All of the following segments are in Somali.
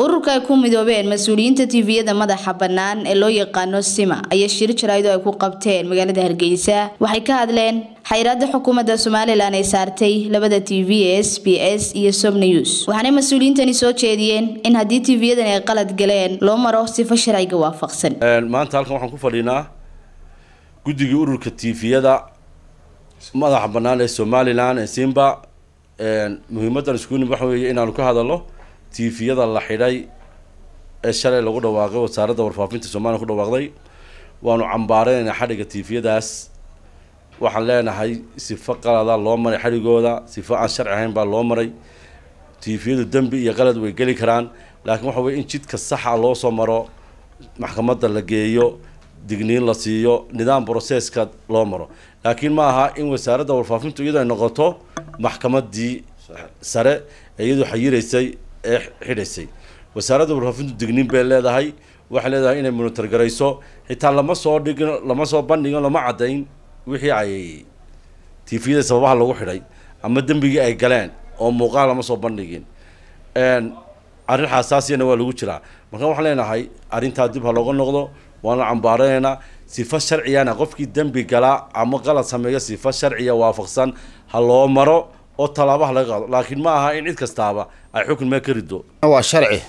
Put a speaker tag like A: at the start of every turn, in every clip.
A: ururka ay ku midoobeen mas-uuliyiinta t v yada madaxa bannaan ee loo yaqaano sima ayaa shir jaraa'ido ay ku qabteen magaalada hargeysa waxay ka hadleen xayiraada xukuumadda somalilan ay saartay labada t v ee s b s iyo somnews waxaanay mas-uuliyiintani soo jeediyeen in haddii tiiviyadan ay qalad galeen loo maro sifo sharciga waafaqsan
B: maanta halkan waxaan ku fadhiinaa guddigii ururka t tiiviyada madaxa bannaan ee somalilan ee simba muhiimaddan iskuuni waxa weeye inaanu ka hadalno tifiyada la xidhay ee shalay lagu dhawaaqay wasaaradda warfaafinta soomaaliya ku dhawaaqday waanu cambaareynayna xadhigga tifiyadaas waxaan leenahay sifo qalada loo maray xadhigooda sifo aan sharci ahayn baa loo maray tifiyadu dembi iyo qalad way geli karaan laakiin waxa weye in jidka saxa loo soo maro maxkamadda la geeyo digniin la siiyo nidaam broseska loo maro laakiin ma aha in wasaaradda warfaafintu iyadu ay noqoto maxkamadii sare ee iyadu xayiraysay ee xidhaysay wasaaradda warfaafintu digniin bay leedahay waxay leedahay inay monitor xitaa lama soo dhigin lama soo bandhigin lama caddayn wixii ay tiifiyada sababaha lagu xidhay ama dembigii ay galeen oo muuqaal lama soo bandhigin arrin xaasaasiyana waa lagu jiraa marka waxaan leenahay arrintaa dib ha looga noqdo waana cambaaranaynaa sifo sharciyana qofkii dembi galaa ama qalad sameeya sifo sharciya waafaqsan ha loo maro oo tallaabaha laga qaado laakiin ma aha in cid kastaaba ay xukunmee ka rido
C: waa sharci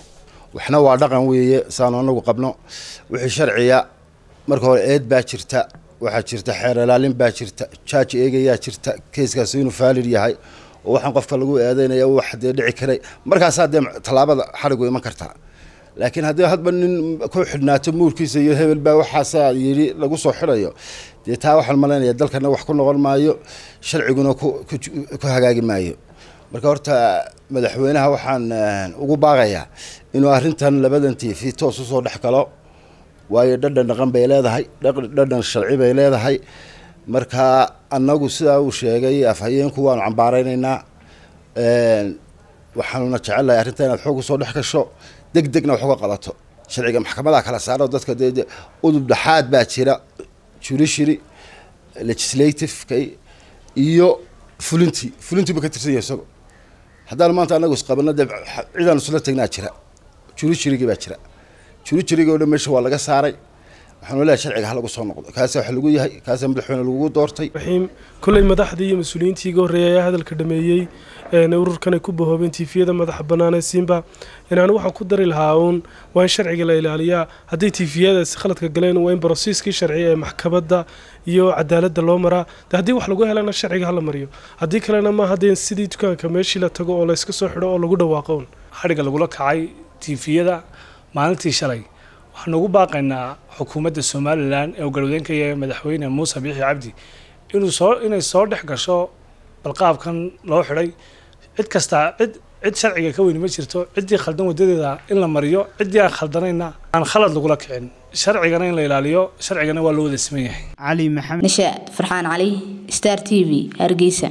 C: waxna waa dhaqan weeye saanu anagu qabno wixii sharciya marka hore eed baa jirta waxaa jirta xeer ilaalin baa jirta jaaji eegayaa jirta keiskaasi inuu faalid yahay oo waxaan qofka lagu eedaynaya wax dee dhici karay markaasaa dee tallaabada xarig iman kartaa laakiin haddii hadba nin ku xidhnaato muurkiisa iyo hebel baa waxaasaa yidhi lagu soo xidhayo dee taa waxaan malaynaya dalkana wax ku noqon maayo sharciguna ku hagaagi maayo marka horta madaxweynaha waxaan eh, ugu baaqayaa inuu arintan labadan t v toos usoo dhex galo waayo dhadhan dhaqan bay leedahay dhadhan sharci bay leedahay marka annagu sidaa uu sheegay afhayeenku waanu cambaaraynaynaa waxaanuna jecelahay arrinta inaad xoog usoo dhex gasho deg degna wax uga qabato sharciga maxkamadaha kala saaro dadka dee udub dhexaad baa jira judiciary legislativeki iyo fulintii fulintii ba ka tirsan yahay isago haddaan maanta anagu isqabano dee cidaan isla tegnaa jira judiciarygii baa jira judiciarygi o dhan meesha waa laga saaray waxaanula sharciga ha lagu soo noqdo kaasa wax lagu yahay kaasa madaxweyne lagugu doortay
D: raxiim madaxdii iyo mas-uuliyiintii iga horreeyay ayaa hadalka dhameeyey ururkan ay ku bahoobeen tiifiyada madaxa bannaan ee simba inaanu waxaa ku dari lahaa uun waa in sharciga la ilaaliyaa hadday tiifiyadaasi khaladka galeen waa in barosiiskii sharci ee maxkamadda iyo cadaaladda loo maraa de haddii wax lagu helana sharciga hala mariyo haddii kalena maaha dee sidii dukaanka meeshii la tago oo layska soo xidho oo lagu dhawaaqo un xadhigga lagula kacay tiifiyada maalintii shalay waxaan ugu baaqaynaa xukuumadda somalilan ee uu galwadeenkaya madaxweyne muuse biixi cabdi inuu soo inay soo dhex gasho balqaabkan loo xidhay cid kastaa cid cid sharciga ka weyn ma jirto ciddii khaldan wadadeeda in la mariyo ciddii aan khaldanayna aan khalad lagula kicin sharcigana in la ilaaliyo sharcigana waa loo wada siman yahay cali maxamed nasha
A: farxaan cali star t v hargeysa